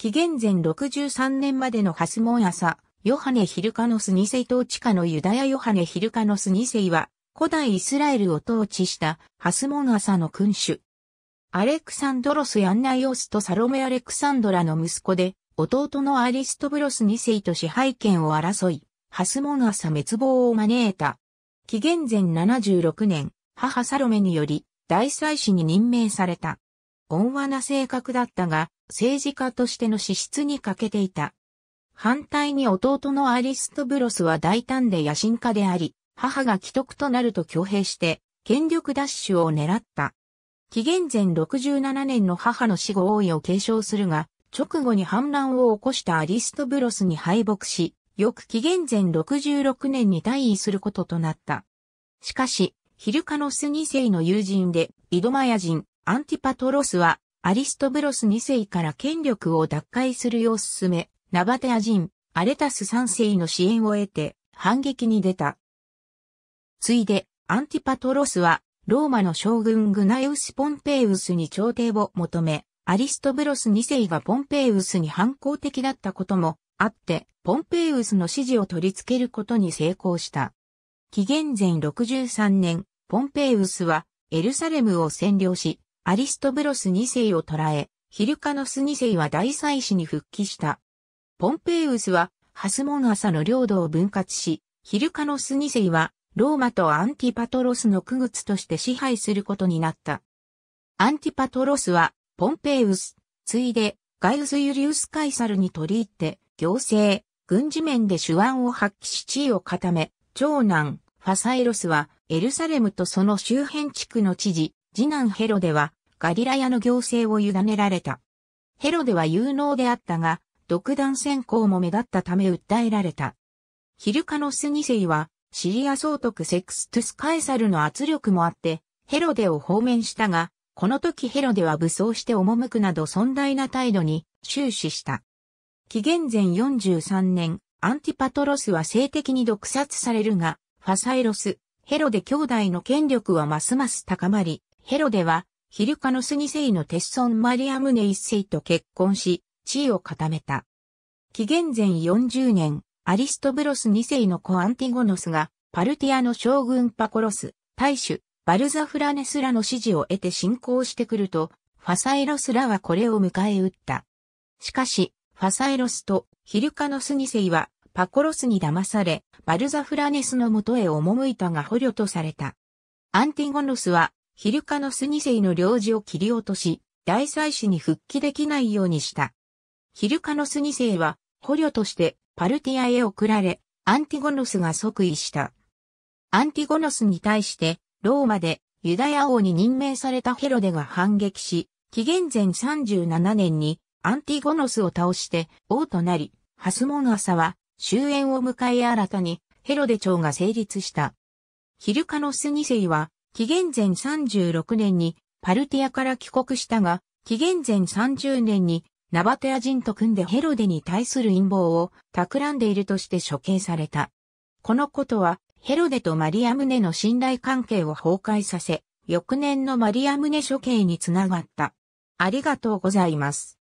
紀元前63年までのハスモン朝、ヨハネ・ヒルカノス2世統治下のユダヤヨハネ・ヒルカノス2世は、古代イスラエルを統治したハスモン朝の君主。アレクサンドロス・ヤンナイオスとサロメ・アレクサンドラの息子で、弟のアリストブロス2世と支配権を争い、ハスモン朝滅亡を招いた。紀元前76年、母サロメにより、大祭司に任命された。温和な性格だったが、政治家としての資質に欠けていた。反対に弟のアリストブロスは大胆で野心家であり、母が既得となると挙兵して、権力奪取を狙った。紀元前67年の母の死後王位を継承するが、直後に反乱を起こしたアリストブロスに敗北し、翌紀元前66年に退位することとなった。しかし、ヒルカノス2世の友人で、イドマヤ人、アンティパトロスはアリストブロス2世から権力を奪回するよう進め、ナバテア人、アレタス3世の支援を得て、反撃に出た。ついで、アンティパトロスは、ローマの将軍グナエウス・ポンペイウスに朝廷を求め、アリストブロス2世がポンペイウスに反抗的だったこともあって、ポンペイウスの支持を取り付けることに成功した。紀元前63年、ポンペイウスはエルサレムを占領し、アリストブロス2世を捕らえ、ヒルカノス2世は大祭司に復帰した。ポンペイウスはハスモン朝の領土を分割し、ヒルカノス2世はローマとアンティパトロスの区別として支配することになった。アンティパトロスはポンペイウス、ついでガイウス・ユリウス・カイサルに取り入って行政、軍事面で手腕を発揮し地位を固め、長男、ファサイロスはエルサレムとその周辺地区の知事、次男ヘロデはガリラヤの行政を委ねられた。ヘロデは有能であったが、独断専行も目立ったため訴えられた。ヒルカノス二世は、シリア総督セクストゥスカエサルの圧力もあって、ヘロデを放免したが、この時ヘロデは武装して赴くなど尊大な態度に終始した。紀元前43年、アンティパトロスは性的に毒殺されるが、ファサイロス、ヘロデ兄弟の権力はますます高まり、ヘロデは、ヒルカノス2世のテッソン・マリアムネ1世と結婚し、地位を固めた。紀元前40年、アリストブロス2世の子アンティゴノスが、パルティアの将軍パコロス、大主、バルザフラネスらの支持を得て進行してくると、ファサエロスらはこれを迎え撃った。しかし、ファサエロスとヒルカノス2世は、パコロスに騙され、バルザフラネスのとへ赴いたが捕虜とされた。アンティゴノスは、ヒルカノス2世の領事を切り落とし、大祭司に復帰できないようにした。ヒルカノス2世は捕虜としてパルティアへ送られ、アンティゴノスが即位した。アンティゴノスに対してローマでユダヤ王に任命されたヘロデが反撃し、紀元前37年にアンティゴノスを倒して王となり、ハスモン朝は終焉を迎え新たにヘロデ朝が成立した。ヒルカノス2世は紀元前36年にパルティアから帰国したが、紀元前30年にナバテア人と組んでヘロデに対する陰謀を企んでいるとして処刑された。このことはヘロデとマリアムネの信頼関係を崩壊させ、翌年のマリアムネ処刑につながった。ありがとうございます。